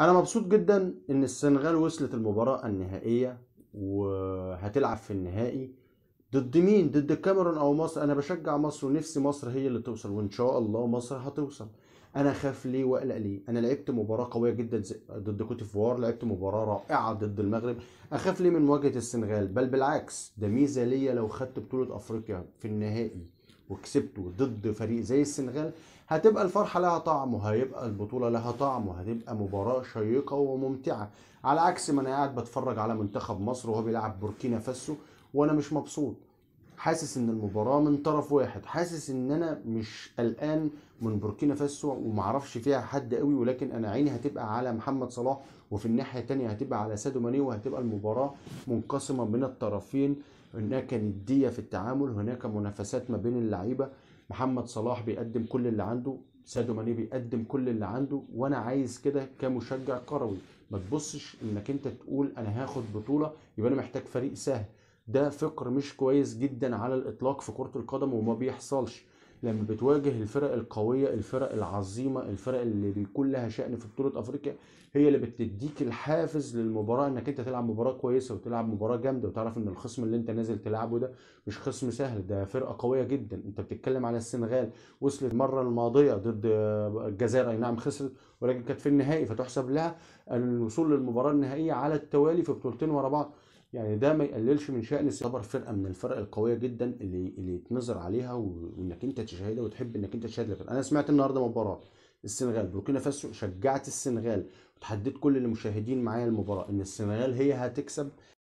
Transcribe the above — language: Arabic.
انا مبسوط جدا ان السنغال وصلت المباراه النهائيه وهتلعب في النهائي ضد مين ضد الكاميرون او مصر انا بشجع مصر ونفسي مصر هي اللي توصل وان شاء الله مصر هتوصل انا خاف ليه واقلق ليه انا لعبت مباراه قويه جدا ضد كوتيفوار لعبت مباراه رائعه ضد المغرب اخاف ليه من مواجهه السنغال بل بالعكس ده ميزه ليا لو خدت بطوله افريقيا في النهائي وكسبته ضد فريق زي السنغال هتبقى الفرحة لها طعم وهيبقى البطولة لها طعم وهتبقى مباراة شيقة وممتعة على عكس ما انا قاعد بتفرج على منتخب مصر وهو بيلعب بوركينا فاسو وانا مش مبسوط حاسس ان المباراه من طرف واحد حاسس ان انا مش قلقان من بوركينا فاسو ومعرفش فيها حد قوي ولكن انا عيني هتبقى على محمد صلاح وفي الناحيه الثانيه هتبقى على سادو ماني وهتبقى المباراه منقسمه من الطرفين هناك نديه في التعامل هناك منافسات ما بين اللعيبه محمد صلاح بيقدم كل اللي عنده سادو ماني بيقدم كل اللي عنده وانا عايز كده كمشجع كروي ما تبصش انك انت تقول انا هاخد بطوله يبقى انا محتاج فريق سهل ده فقر مش كويس جدا على الاطلاق في كره القدم وما بيحصلش لما بتواجه الفرق القويه الفرق العظيمه الفرق اللي بيكون لها شأن في بطوله افريقيا هي اللي بتديك الحافز للمباراه انك انت تلعب مباراه كويسه وتلعب مباراه جامده وتعرف ان الخصم اللي انت نازل تلعبه ده مش خصم سهل ده فرقه قويه جدا انت بتتكلم على السنغال وصلت المره الماضيه ضد الجزائر اي نعم خسرت ولكن كانت في النهائي فتحسب لها الوصول للمباراه النهائيه على التوالي في بطولتين ورا بعض يعني ده ما يقللش من شأن يعتبر فرقه من الفرق القويه جدا اللي اللي يتنظر عليها وانك انت تشاهدها وتحب انك انت تشاهد الفرقه انا سمعت النهارده مباراه السنغال بوركينا فاسو شجعت السنغال وتحددت كل المشاهدين معايا المباراه ان السنغال هي هتكسب